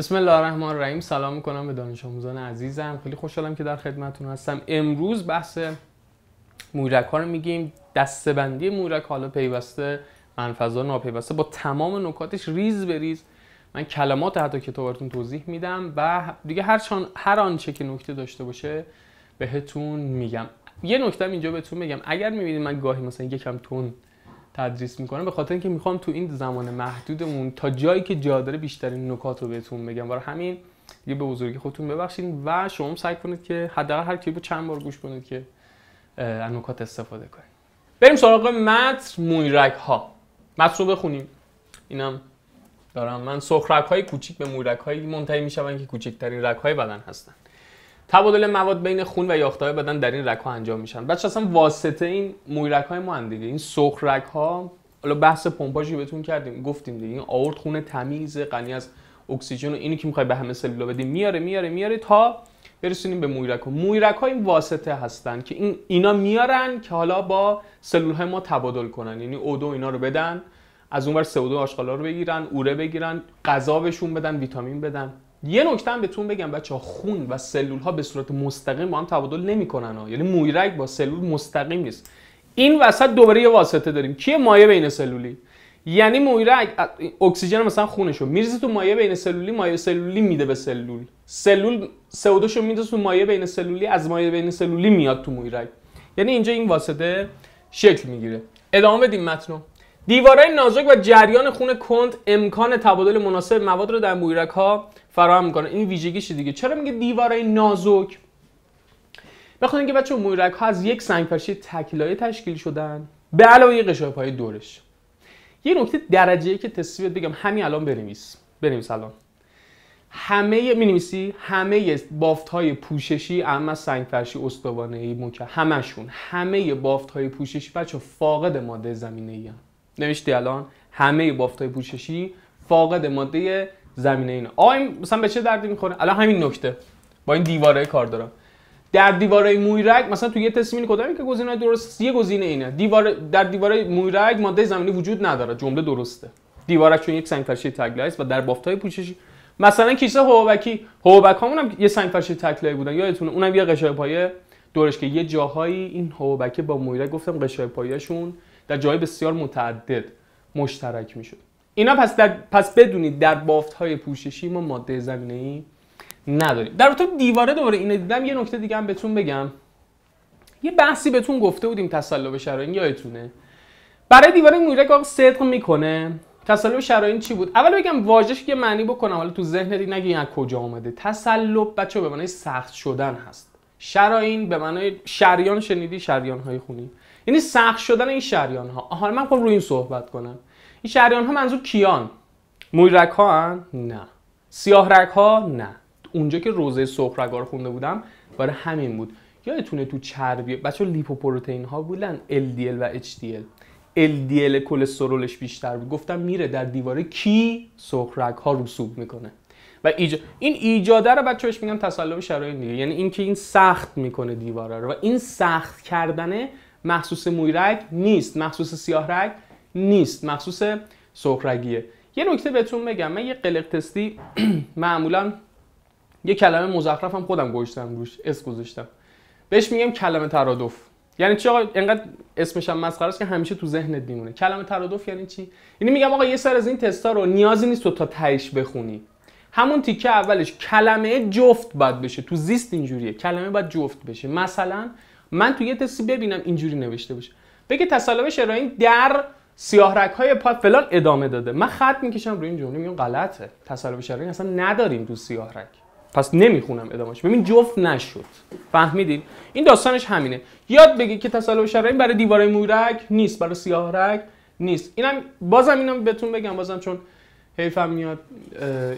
بسم الله الرحمن الرحیم سلام میکنم به دانش آموزان عزیزم خیلی خوشحالم که در خدمتون هستم امروز بحث مورک ها رو میگیم دستبندی مورک حالا پیوسته منفضا ناپیوسته با تمام نکاتش ریز به ریز من کلمات حتی که توضیح میدم و دیگه هر چان هر آنچه که نکته داشته باشه بهتون میگم یه نکته اینجا بهتون میگم اگر میبینید من گاهی مثلا یکم تون تدریس میکنم به خاطر اینکه میخوام تو این زمان محدودمون تا جایی که جا داره بیشترین نکات رو بهتون بگم برای همین یه به بزرگی خودتون ببخشید و شما سعی کنید که حداقل هر کلیپو چند بار گوش کنید که از نکات استفاده کنید بریم سراغ متر مویرک ها متن رو بخونیم اینم دارم من سخرک های کوچیک به مویرک های منتهی میشون که کوچکترین رگ های بدن هستند تبادل مواد بین خون و یاختهای بدن در این ها انجام میشن بچه اصلا واسطه این موی های ما دیگه این رگ ها حالا بحث پمپاژی بهتون کردیم گفتیم دیگه این آورت خون تمیز غنی از اکسیژن و اینی که میخوای به همه سلولا بدیم میاره میاره میاره تا برسونیم به مویرک ها ها این واسطه هستن که این اینا میارن که حالا با سلول های ما تبادل کنن یعنی اودو اینا رو بدن از اونور CO2 آشغالا رو بگیرن اوره بگیرن غذا بهشون بدن ویتامین بدن یه نکته هم بهتون بگم بچه ها خون و سلول ها به صورت مستقیم با هم تبادل نمیکنن ها یعنی مویرگ با سلول مستقیم نیست این وسط دوباره یه واسطه داریم کیه مایه بین سلولی یعنی مویرگ اکسیژن مثلا خونشو میریزه تو مایه بین سلولی مایه سلولی میده به سلول سلول CO2 میده تو مایه بین سلولی از مایه بین سلولی میاد تو مویرگ یعنی اینجا این واسطه شکل میگیره ادامه بدیم متنو دیوارهای نازک و جریان خون کند امکان تبادل مناسب مواد رو در مویرک ها فراهم میکنه این ویژگیش دیگه چرا میگه دیوارهای نازک بخونید که بچه مویرک ها از یک سنگ‌فرشی تکلایه تشکیل شدن به علاوه یه قشای پای دورش یه نکته درجه ای که تصویرت بگم همین الان بریمیس بنویس الان همه مینویسی همه بافت های پوششی اما سنگ فرشی استوانه ای همشون همه بافت های پوششی بچه فاقد ماده زمینه ای هم. نوشتی الان همه بافتای پوششی فاقد ماده زمینه اینه آقا مثلا به چه دردی میخوره الان همین نکته با این دیواره کار دارم در دیواره مویرگ مثلا تو یه تست میبینی کدومی که گزینه درست یه گزینه اینه دیوار در دیواره مویرگ ماده زمینی وجود نداره جمله درسته دیواره چون یک سنگ فرشی تگلایس و در بافتای پوششی مثلا کیسه هوبکی هوبک هامون هم یه سنگ فرشی تگلای بودن یادتونه اونم یه قشای پایه دورش که یه جاهایی این هوبکه با مویرگ گفتم قشای پایه‌شون در جای بسیار متعدد مشترک میشد اینا پس, در... پس بدونید در بافت های پوششی ما ماده زمینه ای نداریم در تو دیواره دوباره اینو دیدم یه نکته دیگه هم بهتون بگم یه بحثی بهتون گفته بودیم تسلب شراین یادتونه برای دیواره مورک آقا صدق میکنه تسلب شراین چی بود اول بگم واژش که معنی بکنم حالا تو ذهن دیگه نگی از کجا آمده تسلب بچه به معنی سخت شدن هست شراین به معنای شریان شنیدی شریان های خونی یعنی سخت شدن این شریان ها حالا من خب روی این صحبت کنم این شریان ها منظور کیان مویرک ها هن؟ نه سیاه ها نه اونجا که روزه سرخ رگار رو خونده بودم برای همین بود یادتونه تو چربی بچه لیپوپروتئین ها بودن LDL و HDL LDL کلسترولش بیشتر بود گفتم میره در دیواره کی سرخ رگ ها رسوب میکنه و ایجا... این ایجاده رو بچه میگم شرایط دیگه یعنی اینکه این سخت میکنه دیواره رو و این سخت کردنه مخصوص موی رگ نیست مخصوص سیاه رگ نیست مخصوص سرخ یه نکته بهتون بگم من یه قلق تستی معمولا یه کلمه مزخرفم خودم گوشتم روش اس گذاشتم بهش میگم کلمه ترادف یعنی چی آقا انقدر اسمش هم مسخره است که همیشه تو ذهنت میمونه کلمه ترادف یعنی چی یعنی میگم آقا یه سر از این تستا رو نیازی نیست تو تا تهش بخونی همون تیکه اولش کلمه جفت باید بشه تو زیست اینجوریه کلمه باید جفت بشه مثلا من تو یه تستی ببینم اینجوری نوشته باشه بگه تصالب شرایین در سیاه های پا فلان ادامه داده من خط میکشم روی این جمله میگم غلطه تصالب شرایین اصلا نداریم تو سیاه پس نمیخونم ادامهش. ببین جفت نشد فهمیدین. این داستانش همینه یاد بگی که تصالب شرایین برای دیواره مورک نیست برای سیاه رک نیست اینم بازم اینم بهتون بگم بازم چون حیفم میاد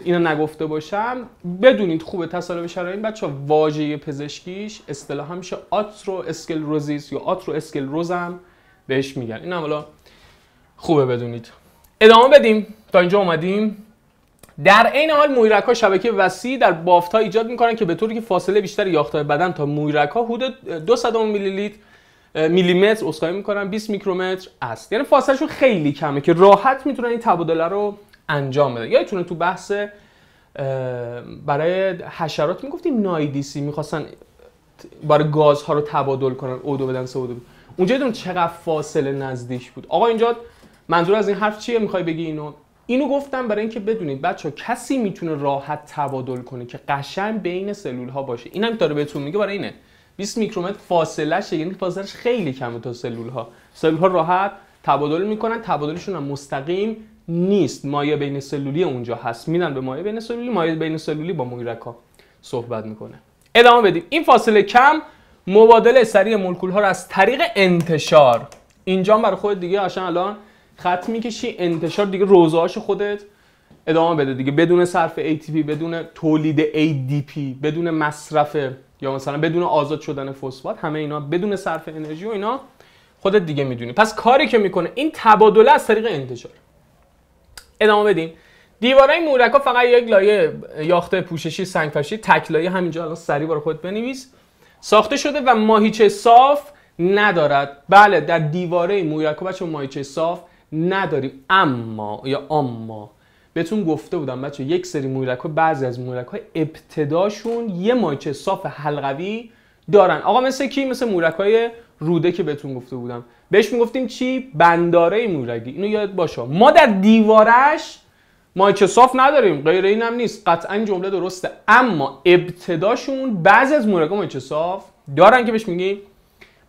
اینو نگفته باشم بدونید خوبه تصالب این بچه واژه پزشکیش اصطلاحا میشه آترو روزیس یا آترو اسکل روزم بهش میگن این حالا خوبه بدونید ادامه بدیم تا اینجا اومدیم در این حال مویرک ها شبکه وسیع در بافت ها ایجاد میکنن که به طوری که فاصله بیشتر های بدن تا مویرک ها حدود 200 میلی لیتر میلیمتر اسکای میکنن 20 میکرومتر است یعنی فاصلهشون خیلی کمه که راحت میتونن این تبادله رو انجام بده یادتونه تو بحث برای حشرات میگفتیم نایدیسی میخواستن برای گازها رو تبادل کنن اودو بدن سه اودو بدن. اونجا دون چقدر فاصله نزدیک بود آقا اینجا منظور از این حرف چیه میخوای بگی اینو اینو گفتم برای اینکه بدونید بچه ها کسی میتونه راحت تبادل کنه که قشنگ بین سلول ها باشه این هم داره بهتون میگه برای اینه 20 میکرومتر فاصله شه یعنی فاصلش خیلی کمه تا سلول ها سلول ها راحت تبادل میکنن تبادلشون هم مستقیم نیست مایع بین سلولی اونجا هست میدن به مایع بین سلولی مایع بین سلولی با مویرکا صحبت میکنه ادامه بدیم این فاصله کم مبادله سریع مولکول ها رو از طریق انتشار اینجا برای خود دیگه عشان الان خط میکشی انتشار دیگه روزهاش خودت ادامه بده دیگه بدون صرف ATP بدون تولید ADP بدون مصرف یا مثلا بدون آزاد شدن فسفات همه اینا بدون صرف انرژی و اینا خودت دیگه میدونی پس کاری که میکنه این تبادله از طریق انتشار ادامه بدیم دیوارای مورکا فقط یک لایه یاخته پوششی سنگ تک لایه همینجا الان سری بار خود بنویس ساخته شده و ماهیچه صاف ندارد بله در دیواره مورکا بچه ماهیچه صاف نداریم اما یا اما بهتون گفته بودم بچه یک سری مورکا بعضی از مورکا ابتداشون یه ماهیچه صاف حلقوی دارن آقا مثل کی مثل مورکای روده که بهتون گفته بودم بهش میگفتیم چی بنداره مورگی اینو یاد باشه ما در دیوارش مایکروسافت نداریم غیر این هم نیست قطعا جمله درسته اما ابتداشون بعضی از مورگا مایکروسافت دارن که بهش میگی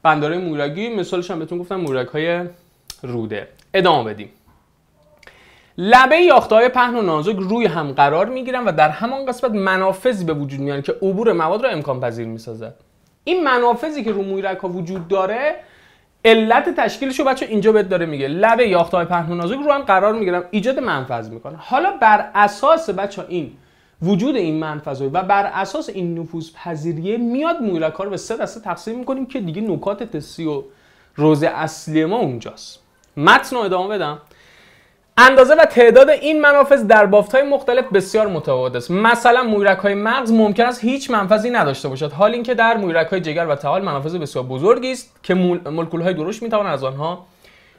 بنداره مورگی مثالش هم بهتون گفتم مورگ های روده ادامه بدیم لبه یاخته های پهن و نازک روی هم قرار میگیرن و در همان قسمت منافذی به وجود میان که عبور مواد را امکان پذیر میسازد این منافذی که رو مورک ها وجود داره علت تشکیلش رو بچه اینجا بهت داره میگه لب های پهن نازک رو هم قرار میگیرم ایجاد منفذ میکنه حالا بر اساس بچه این وجود این منفذ و بر اساس این نفوذ پذیریه میاد مویرک رو به سه دسته تقسیم میکنیم که دیگه نکات تسی و روز اصلی ما اونجاست متن رو ادامه بدم اندازه و تعداد این منافذ در بافت‌های مختلف بسیار متفاوت است مثلا های مغز ممکن است هیچ منفذی نداشته باشد حال اینکه در های جگر و تحال منافذ بسیار بزرگی است که مولکول‌های درشت میتوان از آنها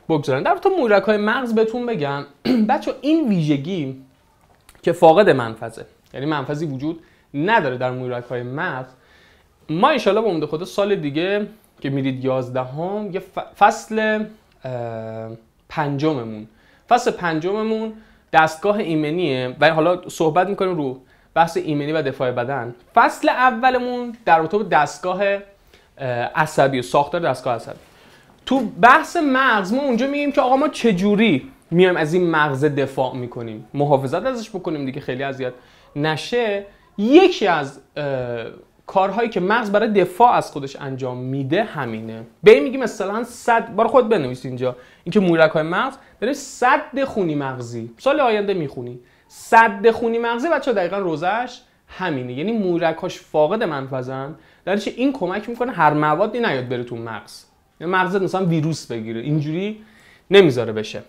بگذارن در تو های مغز بهتون بگم بچه این ویژگی که فاقد منفذه یعنی منفذی وجود نداره در های مغز ما انشالله به امید خدا سال دیگه که میرید 11 یه فصل پنجممون فصل پنجممون دستگاه ایمنیه و حالا صحبت میکنیم رو بحث ایمنی و دفاع بدن فصل اولمون در رابطه دستگاه عصبی ساختار دستگاه عصبی تو بحث مغز ما اونجا میگیم که آقا ما چجوری میایم از این مغز دفاع میکنیم محافظت ازش بکنیم دیگه خیلی اذیت نشه یکی از کارهایی که مغز برای دفاع از خودش انجام میده همینه به این میگیم مثلا صد بار خود بنویس اینجا اینکه مورک های مغز بنویس صد خونی مغزی سال آینده میخونی صد خونی مغزی بچه دقیقا روزش همینه یعنی مورکاش فاقد منفذن در این کمک میکنه هر موادی نیاد بره تو مغز یعنی مغزت مثلا ویروس بگیره اینجوری نمیذاره بشه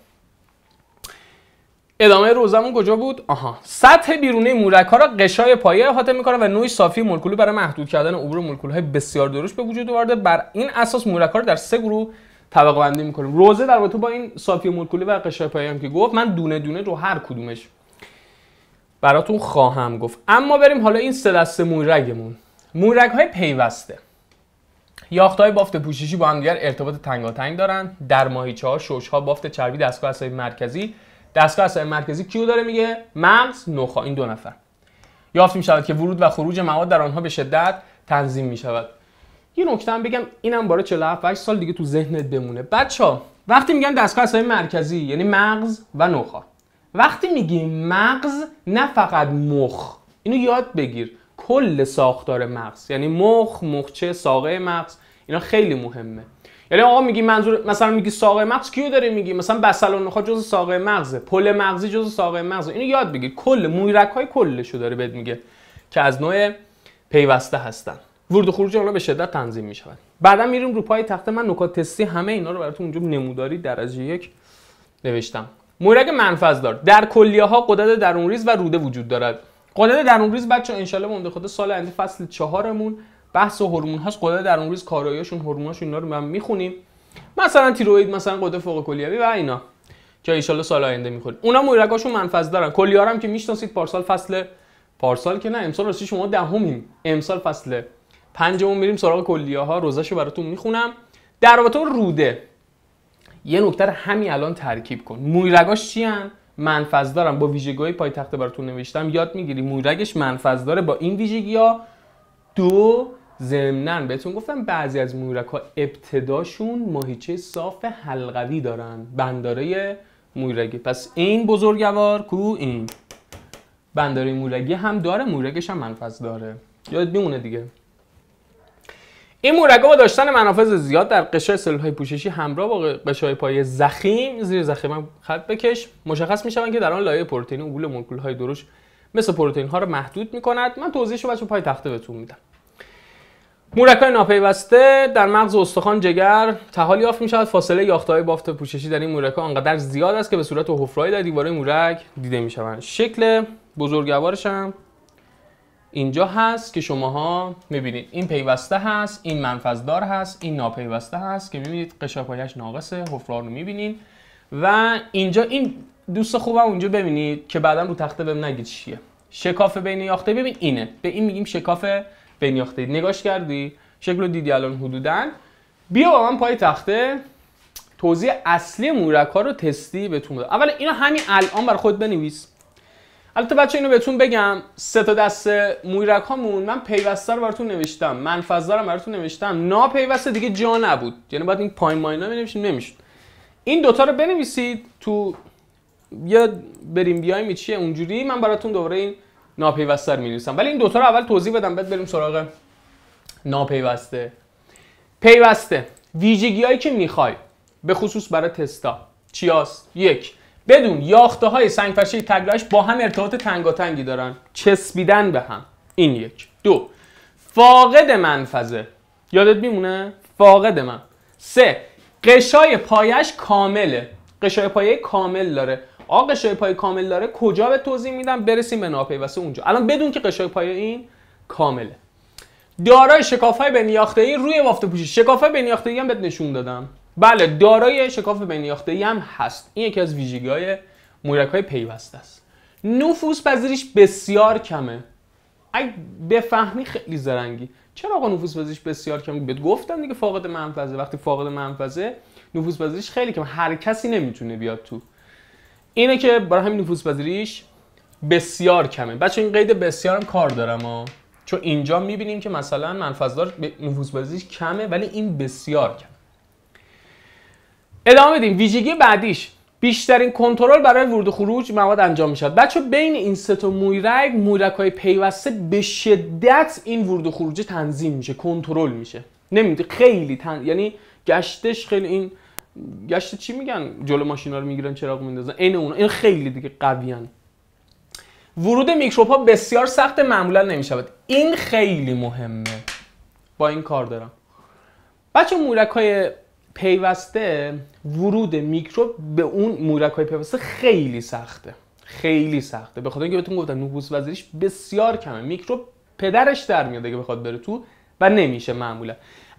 ادامه روزمون کجا بود آها سطح بیرونی مورک ها را قشای پایه احاطه میکنه و نوعی صافی مولکولی برای محدود کردن عبور مولکول های بسیار درشت به وجود آورده بر این اساس مورک ها در سه گروه طبقه بندی میکنیم روزه در با این صافی مولکولی و قشای پایه هم که گفت من دونه دونه رو هر کدومش براتون خواهم گفت اما بریم حالا این سه دسته مورگمون مورک های پیوسته یاخت های بافت پوششی با هم دیگر ارتباط تنگاتنگ دارند در ماهیچه ها شوش ها بافت چربی دستگاه عصبی مرکزی دستگاه عصبی مرکزی کیو داره میگه مغز نخا این دو نفر یافت می شود که ورود و خروج مواد در آنها به شدت تنظیم می شود یه نکته هم بگم اینم باره 47 8 سال دیگه تو ذهنت بمونه بچه وقتی میگن دستگاه عصبی مرکزی یعنی مغز و نخا وقتی میگیم مغز نه فقط مخ اینو یاد بگیر کل ساختار مغز یعنی مخ مخچه ساقه مغز اینا خیلی مهمه یعنی آقا میگی منظور مثلا میگی ساقه مغز کیو داره میگی مثلا نخا جز ساقه مغزه پل مغزی جز ساقه مغزه اینو یاد بگیر کل مویرک های کلشو داره بهت میگه که از نوع پیوسته هستن ورود و خروج اونها به شدت تنظیم میشن بعدا میریم رو پای تخته من نکات تستی همه اینا رو براتون اونجا نموداری درجه یک نوشتم مویرک منفذ دار در کلیه ها قدرت ریز و روده وجود دارد قدرت ریز بچه انشالله مونده خدا سال آینده فصل چهارمون بحث هورمون هست قدرت در اون روز کاراییشون هورموناشون اینا رو من میخونیم مثلا تیروئید مثلا قدرت فوق کلیوی و اینا که ان سال آینده میخوریم اونا مویرکاشون منفذ دارن کلیار هم که میشناسید پارسال فصل پارسال که نه امسال راستی شما دهمیم ده امسال فصل پنجمون میریم سراغ کلیه ها روزاشو براتون میخونم در رابطه روده یه نکته همین الان ترکیب کن مویرگاش چی هن؟ منفذ دارم با ویژگی پایتخت براتون نوشتم یاد میگیری مویرگش منفذ داره با این ویژگی ها دو زمنن بهتون گفتم بعضی از مورک ها ابتداشون ماهیچه صاف حلقوی دارن بنداره مورگی پس این بزرگوار کو این بنداره مورگی هم داره مورگش هم منفذ داره یاد میمونه دیگه این مورگا با داشتن منافذ زیاد در قشای سلولهای پوششی همراه با قشای پایه زخیم زیر زخیم خط بکش مشخص میشوند که در آن لایه پروتئین عبول های درش مثل پروتئین ها رو محدود کند من توضیحش رو بچه پای تخته بهتون میدم مورکای ناپیوسته در مغز استخوان جگر تحالی یافت می شود فاصله های بافت پوششی در این مورکا آنقدر زیاد است که به صورت حفره‌ای در دیواره مورک دیده می شکل بزرگوارش هم اینجا هست که شماها میبینید این پیوسته هست این منفذدار هست این ناپیوسته هست که میبینید قشر پایش ناقصه حفره رو میبینید و اینجا این دوست خوبم اونجا ببینید که بعدا رو تخته بهم نگید چیه شکاف بین یاخته ببین اینه به این میگیم شکاف بنیاخته اید نگاش کردی شکل رو دیدی الان حدودا بیا با من پای تخته توضیح اصلی مورک ها رو تستی بهتون بدم اول اینو همین الان بر خود بنویس البته بچه اینو بهتون بگم سه تا دست مورک هامون من پیوسته رو براتون نوشتم منفذه رو براتون نوشتم پیوسته دیگه جا نبود یعنی باید این پایین ماینا بنویسیم نمیشد این دوتا رو بنویسید تو یا بریم بیایم چیه اونجوری من براتون دوباره این ناپیوسته رو می‌نویسم ولی این دوتا رو اول توضیح بدم بعد بریم سراغ ناپیوسته پیوسته ویژگی که میخوای به خصوص برای تستا چیاست یک بدون یاخته های سنگفرشه تگلاش با هم ارتباط تنگاتنگی دارن چسبیدن به هم این یک دو فاقد منفذه یادت میمونه فاقد من سه قشای پایش کامله قشای پایه کامل داره آقا قشای پای کامل داره کجا به توضیح میدم برسیم به ناپیوسته اونجا الان بدون که قشای پای این کامله دارای شکاف های بنیاخته ای روی بافت پوشی شکاف های بنیاخته ای هم بهت نشون دادم بله دارای شکاف بنیاخته ای هم هست این یکی از ویژگی های مورک های پیوسته است نفوس پذیریش بسیار کمه اگه بفهمی خیلی زرنگی چرا آقا نفوذ پذیریش بسیار کمه بهت گفتم دیگه فاقد منفذه وقتی فاقد منفذه نفوذ پذیریش خیلی کم هر کسی نمیتونه بیاد تو اینه که برای همین نفوذ پذیریش بسیار کمه بچه این قید بسیارم کار دارم ها چون اینجا میبینیم که مثلا منفذدار نفوذ پذیریش کمه ولی این بسیار کمه ادامه بدیم ویژگی بعدیش بیشترین کنترل برای ورود و خروج مواد انجام میشد بچه بین این سه تا مویرگ های پیوسته به شدت این ورود و خروج تنظیم میشه کنترل میشه نمیده خیلی تن... یعنی گشتش خیلی این گشت چی میگن جلو ماشینا رو میگیرن چراغ میندازن عین اون این خیلی دیگه قویان ورود میکروب ها بسیار سخت معمولا نمیشود این خیلی مهمه با این کار دارم بچه مورک های پیوسته ورود میکروب به اون مورک های پیوسته خیلی سخته خیلی سخته به خاطر اینکه بهتون گفتم نفوس وزیریش بسیار کمه میکروب پدرش در میاد اگه بخواد بره تو و نمیشه معمولا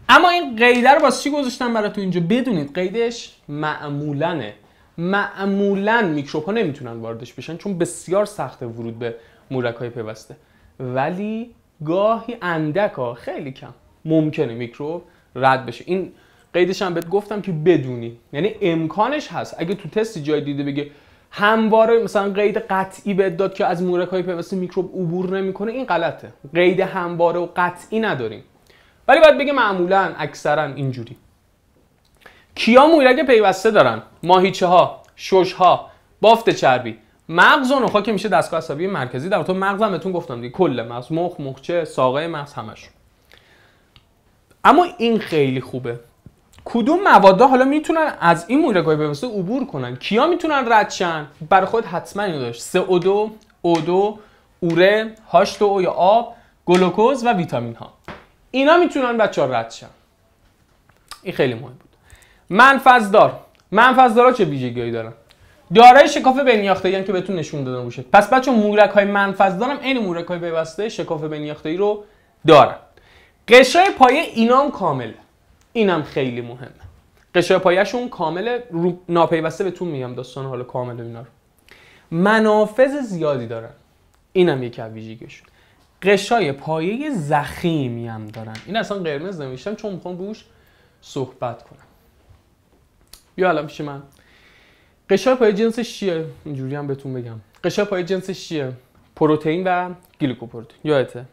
اما این قیده رو باز چی گذاشتم تو اینجا بدونید قیدش معمولنه معمولا میکروب ها نمیتونن واردش بشن چون بسیار سخت ورود به مورک های پیوسته ولی گاهی اندک ها خیلی کم ممکنه میکروب رد بشه این قیدش هم بهت گفتم که بدونی یعنی امکانش هست اگه تو تستی جای دیده بگه همواره مثلا قید قطعی بهت داد که از مورک های پیوسته میکروب عبور نمیکنه این غلطه قید همواره و قطعی نداریم ولی باید بگه معمولا اکثرا اینجوری کیا مویرگ پیوسته دارن ماهیچه ها شش ها بافت چربی مغز و نخاع که میشه دستگاه عصبی مرکزی در تو مغز هم بهتون گفتم دیگه کل مغز مخ مخچه ساقه مغز همش اما این خیلی خوبه کدوم مواد حالا میتونن از این های پیوسته عبور کنن کیا میتونن ردشن بر خود حتما اینو داشت 2 او 2 اوره هاشتو یا آب گلوکوز و ویتامین ها اینا میتونن بچه ها رد شن این خیلی مهم بود منفذدار ها چه ویژگی دارن دارای شکاف بنیاخته هم که بهتون نشون دادن روشه پس بچه مورک های منفذدار هم این مورک های ببسته شکاف ای رو دارن قشای پایه اینام کامله اینم خیلی مهمه قشای پایهشون کامله رو ناپیوسته بهتون میگم داستان حالا کامل اینا رو منافذ زیادی دارن اینم یکی از ویژگیشون قشای پایه زخیمی هم دارن این اصلا قرمز نوشتم چون میخوام روش صحبت کنم بیا الان پیش من قشای پایه جنسش چیه اینجوری هم بهتون بگم قشای پایه جنسش چیه پروتئین و گلیکوپروتئین یادته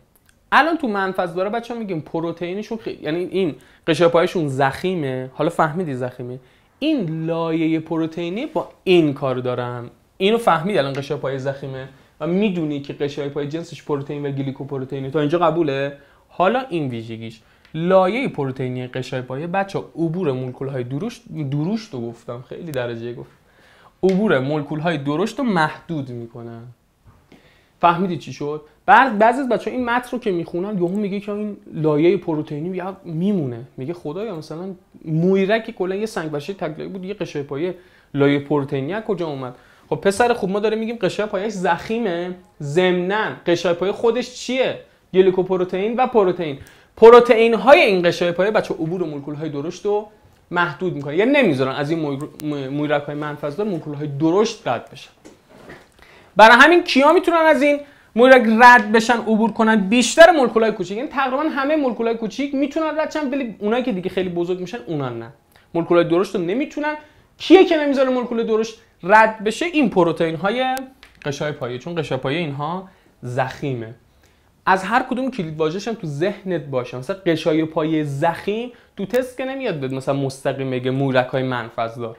الان تو منفذ داره بچه میگیم پروتئینشون یعنی این قشای پایشون زخیمه حالا فهمیدی زخیمه این لایه پروتئینی با این کار دارن اینو فهمید الان قشای پایه زخیمه میدونی که قشای پای جنسش پروتئین و گلیکوپروتئینه تا اینجا قبوله حالا این ویژگیش لایه پروتئینی قشای پایه بچه عبور مولکول های دروش دروش تو گفتم خیلی درجه گفت عبور مولکول های رو محدود میکنن فهمیدی چی شد بعد بعضی از بچه این متن رو که میخونن یهو میگه که این لایه پروتئینی بیا میمونه میگه خدایا مثلا مویرک کلا یه سنگ تکلایی بود یه قشای پایه لایه پروتئینی کجا اومد خب پسر خوب ما داره میگیم قشای پایش زخیمه ضمناً قشای پای خودش چیه گلیکوپروتئین و پروتئین پروتئین های این قشای پایه بچه عبور مولکول های درشت رو محدود میکنه یعنی نمیذارن از این مویرک های منفذدار مولکول های درشت رد بشن برای همین کیا میتونن از این مویرک رد بشن عبور کنن بیشتر مولکول های کوچیک یعنی تقریبا همه مولکول های کوچیک میتونن رد شن ولی اونایی که دیگه خیلی بزرگ میشن اونا نه های درشت رو نمیتونن کیه که نمیذاره مولکول درشت رد بشه این پروتئین های قشای پایه چون قشای پایه اینها زخیمه از هر کدوم کلید هم تو ذهنت باشه مثلا قشای پایه زخیم تو تست که نمیاد بده مثلا مستقیم میگه های منفذ دار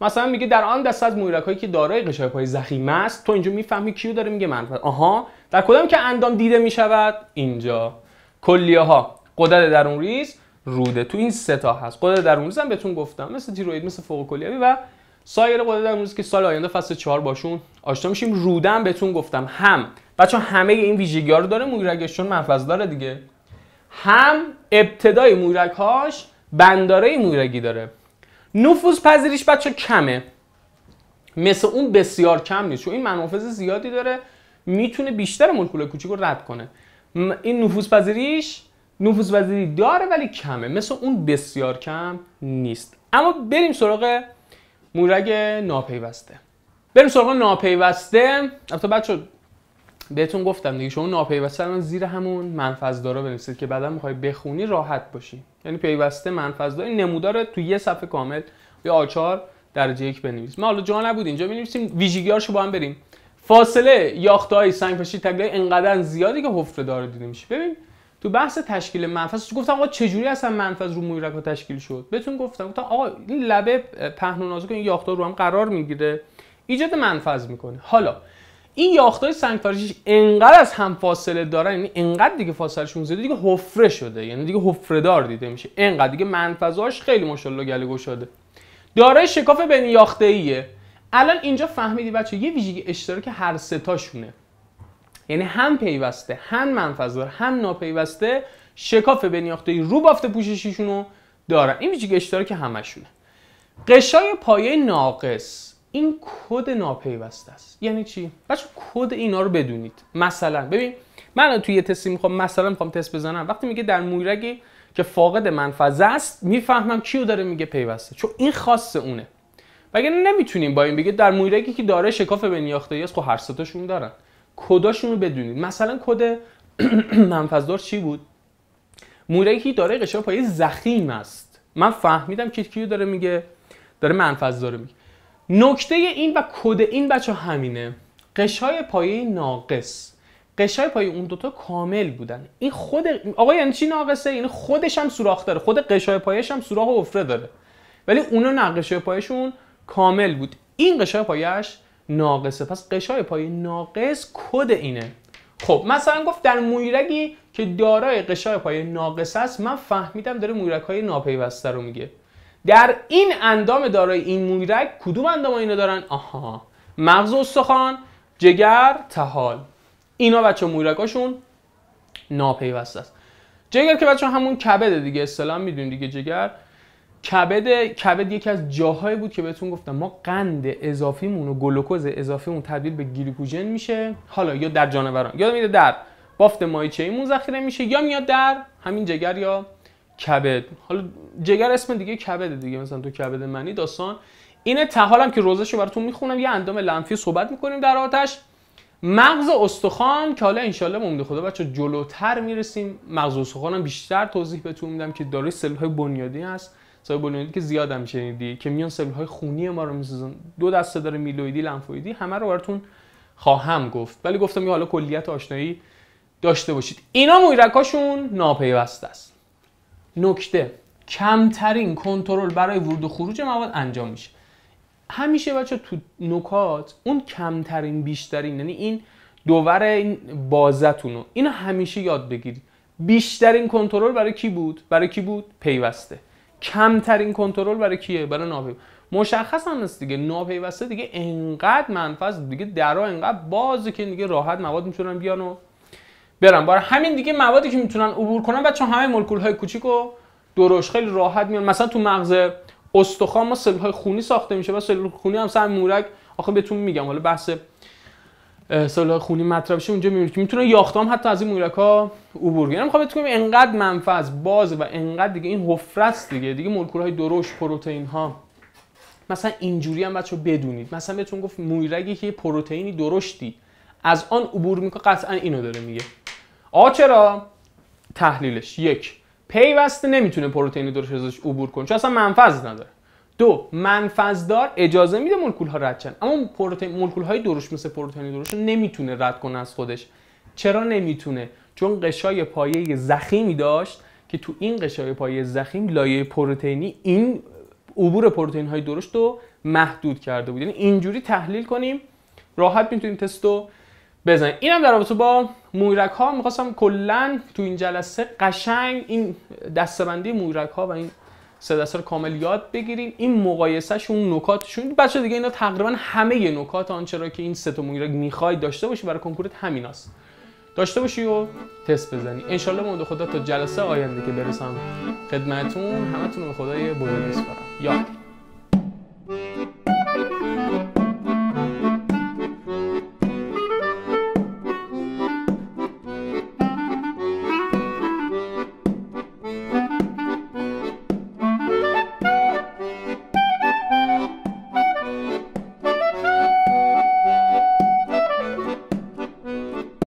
مثلا میگه در آن دسته از مورکایی که دارای قشای پایه زخیم است تو اینجا میفهمی کیو داره میگه منفذ آها در کدام که اندام دیده میشود اینجا کلیه ها قدرت درون ریز روده تو این سه تا هست قدرت درون ریز هم بهتون گفتم مثل تیروئید مثل فوق کلیوی و سایر قدرت امروز که سال آینده فصل چهار باشون آشنا میشیم رودم بهتون گفتم هم بچه همه این ویژگی رو داره مویرگش چون محفظ داره دیگه هم ابتدای مویرگهاش هاش بنداره مویرگی داره نفوذ پذیریش بچه کمه مثل اون بسیار کم نیست چون این منافذ زیادی داره میتونه بیشتر مولکول کوچیک رو رد کنه این نفوذ پذیریش نفوذ پذیری داره ولی کمه مثل اون بسیار کم نیست اما بریم سراغ مورگ ناپیوسته بریم سراغ ناپیوسته البته بچه بهتون گفتم دیگه شما ناپیوسته رو زیر همون منفذدارا بنویسید که بعدا میخوای بخونی راحت باشی یعنی پیوسته منفذدار این نمودار تو یه صفحه کامل یا آچار درجه یک بنویس ما حالا جا نبود اینجا بنویسیم ویژگیارشو با هم بریم فاصله یاخته های سنگ پاشی تگلای انقدر زیادی که حفره داره دیده میشه ببین تو بحث تشکیل منفذ گفتم آقا چجوری اصلا منفذ رو موی رکا تشکیل شد بهتون گفتم گفتم آقا این لبه پهن و نازک این یاخته رو هم قرار میگیره ایجاد منفذ میکنه حالا این یاختای سنگ انقدر از هم فاصله دارن یعنی انقدر دیگه شون زیاده دیگه حفره شده یعنی دیگه حفره دار دیده میشه انقدر دیگه منفذاش خیلی ماشاءالله گله گشاده دارای شکاف بین یاخته ایه الان اینجا فهمیدی بچه یه ویژگی اشتراک هر سه تاشونه یعنی هم پیوسته هم منفذدار هم ناپیوسته شکاف بنیاخته رو بافت پوششیشون رو داره این ویژگی اشتراک همشونه قشای پایه ناقص این کد ناپیوسته است یعنی چی بچه کد اینا رو بدونید مثلا ببین من توی یه تستی میخوام مثلا میخوام تست بزنم وقتی میگه در مویرگی که فاقد منفذ است میفهمم کیو داره میگه پیوسته چون این خاصه اونه وگرنه نمیتونیم با این بگه در مویرگی که داره شکاف بنیاخته است خب هر دارن کداشون رو بدونید مثلا کد منفذدار چی بود مورکی داره قشای پایه زخیم است من فهمیدم که کیو داره میگه داره منفذدار میگه نکته این و کد این بچه همینه قشای پایه ناقص قشای پای اون دوتا کامل بودن این خود آقا یعنی چی ناقصه این یعنی خودش هم سوراخ داره خود قشای پایش هم سوراخ و افره داره ولی اونا نه پایشون کامل بود این قشای پایش ناقصه پس قشای پای ناقص کد اینه خب مثلا گفت در مویرگی که دارای قشای پای ناقص است من فهمیدم داره مویرک های ناپیوسته رو میگه در این اندام دارای این مویرک کدوم اندام اینو دارن آها مغز استخوان جگر تحال اینا بچه مویرکاشون ناپیوسته است جگر که بچه همون کبده دیگه اصطلاح میدونی دیگه جگر کبد کبد یکی از جاهایی بود که بهتون گفتم ما قند اضافیمون و گلوکوز اضافیمون تبدیل به گلیکوژن میشه حالا یا در جانوران یا میده در بافت مایچه ایمون ذخیره میشه یا میاد در همین جگر یا کبد حالا جگر اسم دیگه کبده دیگه مثلا تو کبد منی داستان اینه تحالم که روزش رو براتون میخونم یه اندام لنفی صحبت میکنیم در آتش مغز استخوان که حالا انشالله مونده خدا بچه جلوتر میرسیم مغز استخوانم بیشتر توضیح بهتون میدم که داره سلول های بنیادی هست سایه که زیاد هم شنیدی که میان سلول های خونی ما رو میسازن دو دسته داره میلویدی لنفویدی همه رو براتون خواهم گفت ولی گفتم یه حالا کلیت آشنایی داشته باشید اینا مویرکاشون ناپیوسته است نکته کمترین کنترل برای ورود و خروج مواد انجام میشه همیشه بچه تو نکات اون کمترین بیشترین یعنی این دوور این بازتون رو اینو همیشه یاد بگیرید بیشترین کنترل برای کی بود برای کی بود پیوسته کمترین کنترل برای کیه برای ناپی مشخص هم نیست دیگه ناپیوسته دیگه انقدر منفذ دیگه درا انقدر بازه که دیگه راحت مواد میتونن بیان و برن برای همین دیگه موادی که میتونن عبور کنن چون همه مولکول های کوچیک و درشت خیلی راحت میان مثلا تو مغز استخوان ما سلول های خونی ساخته میشه و سلول خونی هم سر مورک آخه بهتون میگم حالا بحث سال خونی مطرح بشه اونجا میبینید که میتونه یاختام حتی از این مولکا عبور کنه یعنی میخوام بگم انقدر منفذ از باز و انقدر دیگه این حفرست دیگه دیگه مولکول های درشت پروتئین ها مثلا اینجوری هم بچه بدونید مثلا بهتون گفت مویرگی که پروتئینی درشتی از آن عبور میکنه قطعا اینو داره میگه آ چرا تحلیلش یک پیوسته نمیتونه پروتئین درشت ازش عبور کنه چون اصلا منفذ نداره دو منفذدار اجازه میده مولکول ها رد شن اما پروتئین مولکول های دروش مثل پروتئین دروش نمیتونه رد کنه از خودش چرا نمیتونه چون قشای پایه زخیمی داشت که تو این قشای پایه زخیم لایه پروتئینی این عبور پروتئین های درشت رو محدود کرده بود یعنی اینجوری تحلیل کنیم راحت میتونیم تستو رو بزنیم اینم در رابطه با مویرک ها میخواستم کلا تو این جلسه قشنگ این دستبندی مویرک ها و این سه دسته رو کامل یاد بگیریم این مقایسه اون نکاتشون بچه دیگه اینا تقریبا همه نکات آنچه را که این سه تا داشته باشی برای کنکورت همیناست داشته باشی و تست بزنی انشالله مونده خدا تا جلسه آینده که برسم خدمتون همتون به خدای بزرگ بسپارم یاد